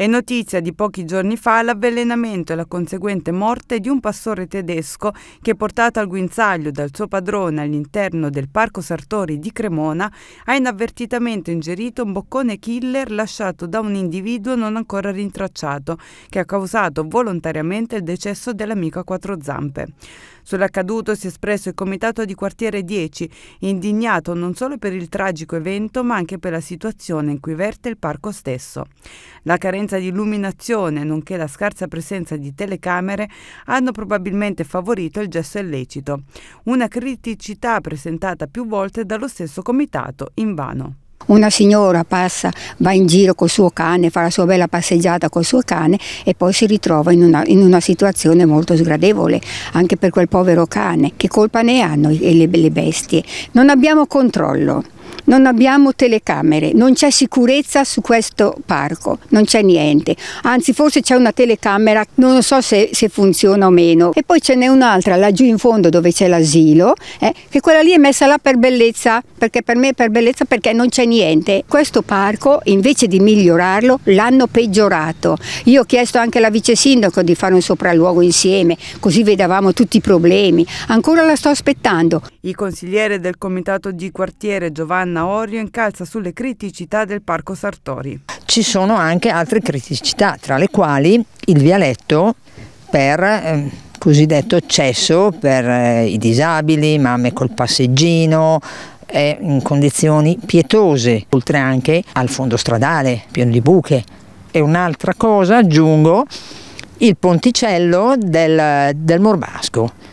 È notizia di pochi giorni fa l'avvelenamento e la conseguente morte di un pastore tedesco che, portato al guinzaglio dal suo padrone all'interno del Parco Sartori di Cremona, ha inavvertitamente ingerito un boccone killer lasciato da un individuo non ancora rintracciato, che ha causato volontariamente il decesso dell'amico a quattro zampe. Sull'accaduto si è espresso il comitato di quartiere 10, indignato non solo per il tragico evento ma anche per la situazione in cui verte il parco stesso. La carenza di illuminazione nonché la scarsa presenza di telecamere hanno probabilmente favorito il gesto illecito, una criticità presentata più volte dallo stesso comitato invano. Una signora passa, va in giro col suo cane, fa la sua bella passeggiata col suo cane e poi si ritrova in una, in una situazione molto sgradevole, anche per quel povero cane. Che colpa ne hanno le, le bestie? Non abbiamo controllo non abbiamo telecamere, non c'è sicurezza su questo parco, non c'è niente, anzi forse c'è una telecamera, non so se, se, funziona o meno. E poi ce n'è un'altra laggiù in fondo dove c'è l'asilo, eh, che quella lì è messa là per bellezza, perché per me è per bellezza perché non c'è niente. Questo parco invece di migliorarlo l'hanno peggiorato. Io ho chiesto anche alla vice sindaco di fare un sopralluogo insieme, così vedevamo tutti i problemi. Ancora la sto aspettando. Il consigliere del comitato di quartiere Giovanna Naorio incalza sulle criticità del Parco Sartori. Ci sono anche altre criticità, tra le quali il vialetto per eh, cosiddetto accesso per eh, i disabili, mamme col passeggino, è in condizioni pietose, oltre anche al fondo stradale pieno di buche. E un'altra cosa aggiungo, il ponticello del, del Morbasco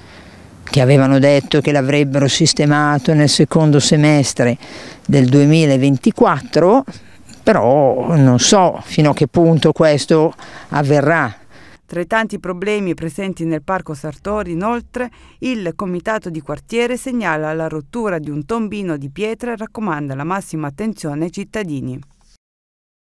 che avevano detto che l'avrebbero sistemato nel secondo semestre del 2024, però non so fino a che punto questo avverrà. Tra i tanti problemi presenti nel Parco Sartori, inoltre, il Comitato di Quartiere segnala la rottura di un tombino di pietra e raccomanda la massima attenzione ai cittadini.